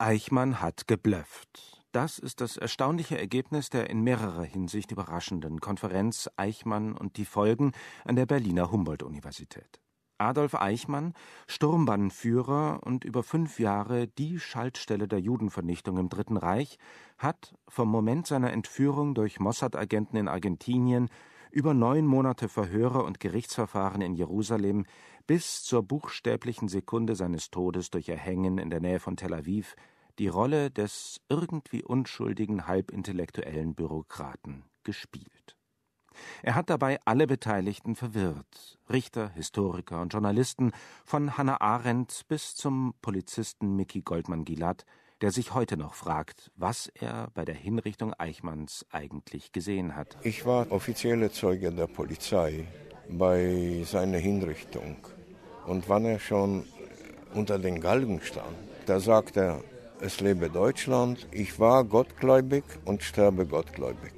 Eichmann hat geblöfft. Das ist das erstaunliche Ergebnis der in mehrerer Hinsicht überraschenden Konferenz Eichmann und die Folgen an der Berliner Humboldt-Universität. Adolf Eichmann, Sturmbannenführer und über fünf Jahre die Schaltstelle der Judenvernichtung im Dritten Reich, hat vom Moment seiner Entführung durch Mossad-Agenten in Argentinien über neun Monate Verhöre und Gerichtsverfahren in Jerusalem bis zur buchstäblichen Sekunde seines Todes durch Erhängen in der Nähe von Tel Aviv die Rolle des irgendwie unschuldigen halbintellektuellen Bürokraten gespielt. Er hat dabei alle Beteiligten verwirrt Richter, Historiker und Journalisten, von Hannah Arendt bis zum Polizisten Mickey Goldman Gilad, der sich heute noch fragt, was er bei der Hinrichtung Eichmanns eigentlich gesehen hat. Ich war offizielle Zeuge der Polizei bei seiner Hinrichtung. Und wann er schon unter den Galgen stand, da sagte er, es lebe Deutschland, ich war gottgläubig und sterbe gottgläubig.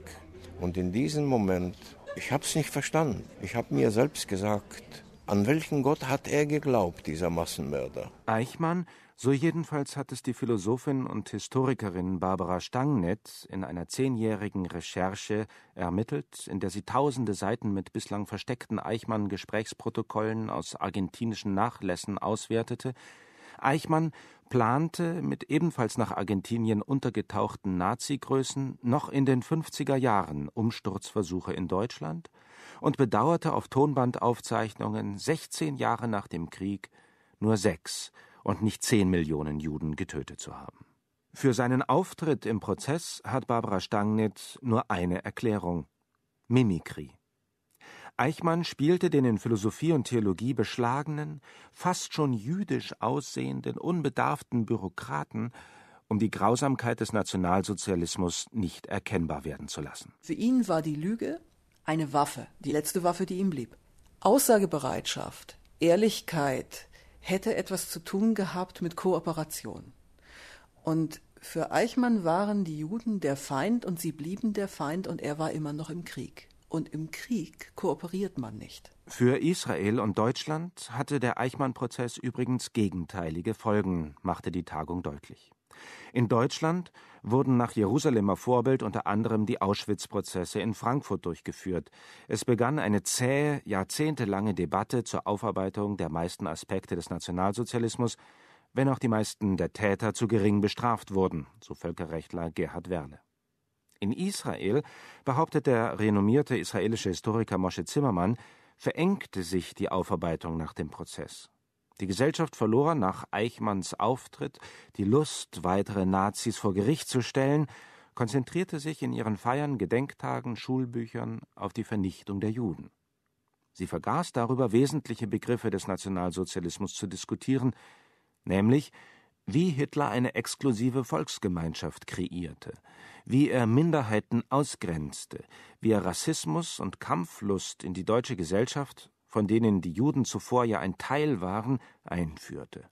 Und in diesem Moment, ich habe es nicht verstanden. Ich habe mir selbst gesagt, an welchen Gott hat er geglaubt, dieser Massenmörder? Eichmann, so jedenfalls hat es die Philosophin und Historikerin Barbara Stangnett in einer zehnjährigen Recherche ermittelt, in der sie tausende Seiten mit bislang versteckten Eichmann-Gesprächsprotokollen aus argentinischen Nachlässen auswertete, Eichmann plante, mit ebenfalls nach Argentinien untergetauchten Nazi-Größen noch in den 50er Jahren Umsturzversuche in Deutschland und bedauerte auf Tonbandaufzeichnungen 16 Jahre nach dem Krieg nur sechs und nicht zehn Millionen Juden getötet zu haben. Für seinen Auftritt im Prozess hat Barbara Stangnitz nur eine Erklärung: Mimikrie. Eichmann spielte den in Philosophie und Theologie beschlagenen, fast schon jüdisch aussehenden, unbedarften Bürokraten, um die Grausamkeit des Nationalsozialismus nicht erkennbar werden zu lassen. Für ihn war die Lüge eine Waffe, die letzte Waffe, die ihm blieb. Aussagebereitschaft, Ehrlichkeit hätte etwas zu tun gehabt mit Kooperation. Und für Eichmann waren die Juden der Feind und sie blieben der Feind und er war immer noch im Krieg und im Krieg kooperiert man nicht. Für Israel und Deutschland hatte der Eichmann-Prozess übrigens gegenteilige Folgen, machte die Tagung deutlich. In Deutschland wurden nach Jerusalemer Vorbild unter anderem die Auschwitz-Prozesse in Frankfurt durchgeführt. Es begann eine zähe, jahrzehntelange Debatte zur Aufarbeitung der meisten Aspekte des Nationalsozialismus, wenn auch die meisten der Täter zu gering bestraft wurden, so Völkerrechtler Gerhard Werle. In Israel, behauptet der renommierte israelische Historiker Moshe Zimmermann, verengte sich die Aufarbeitung nach dem Prozess. Die Gesellschaft verlor nach Eichmanns Auftritt die Lust, weitere Nazis vor Gericht zu stellen, konzentrierte sich in ihren Feiern, Gedenktagen, Schulbüchern auf die Vernichtung der Juden. Sie vergaß darüber wesentliche Begriffe des Nationalsozialismus zu diskutieren, nämlich wie Hitler eine exklusive Volksgemeinschaft kreierte, wie er Minderheiten ausgrenzte, wie er Rassismus und Kampflust in die deutsche Gesellschaft, von denen die Juden zuvor ja ein Teil waren, einführte.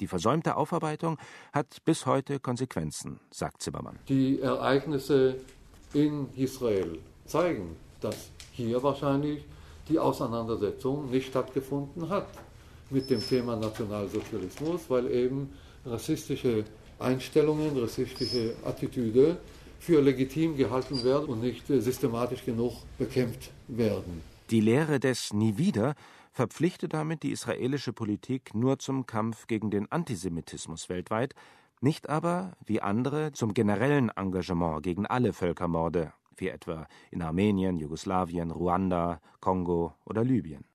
Die versäumte Aufarbeitung hat bis heute Konsequenzen, sagt Zimmermann. Die Ereignisse in Israel zeigen, dass hier wahrscheinlich die Auseinandersetzung nicht stattgefunden hat mit dem Thema Nationalsozialismus, weil eben rassistische Einstellungen, rassistische Attitüde für legitim gehalten werden und nicht äh, systematisch genug bekämpft werden. Die Lehre des Nie wieder verpflichtet damit die israelische Politik nur zum Kampf gegen den Antisemitismus weltweit, nicht aber, wie andere, zum generellen Engagement gegen alle Völkermorde, wie etwa in Armenien, Jugoslawien, Ruanda, Kongo oder Libyen.